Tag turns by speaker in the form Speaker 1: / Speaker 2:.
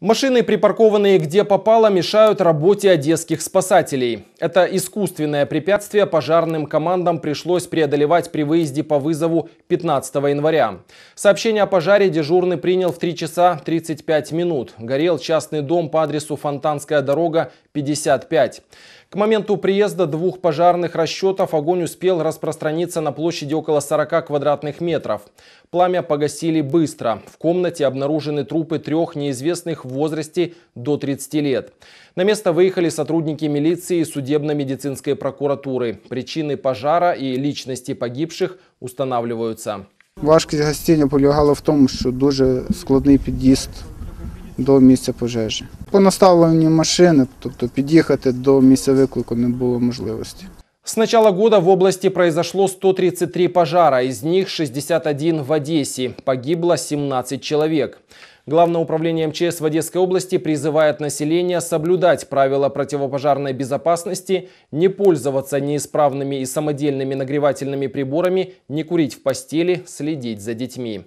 Speaker 1: Машины, припаркованные где попало, мешают работе одесских спасателей. Это искусственное препятствие пожарным командам пришлось преодолевать при выезде по вызову 15 января. Сообщение о пожаре дежурный принял в 3 часа 35 минут. Горел частный дом по адресу Фонтанская дорога 55. К моменту приезда двух пожарных расчетов огонь успел распространиться на площади около 40 квадратных метров. Пламя погасили быстро. В комнате обнаружены трупы трех неизвестных в возрасте до 30 лет. На место выехали сотрудники милиции и судебно-медицинской прокуратуры. Причины пожара и личности погибших устанавливаются.
Speaker 2: Важкість гостиня полягала в том, что дуже складний під'їзд до місця пожежі. По наставленню машини, тобто під'їхати до місця виклику, не було можливості.
Speaker 1: С начала года в области произошло 133 пожара, из них 61 в Одессе. Погибло 17 человек. Главное управление МЧС в Одесской области призывает население соблюдать правила противопожарной безопасности, не пользоваться неисправными и самодельными нагревательными приборами, не курить в постели, следить за детьми.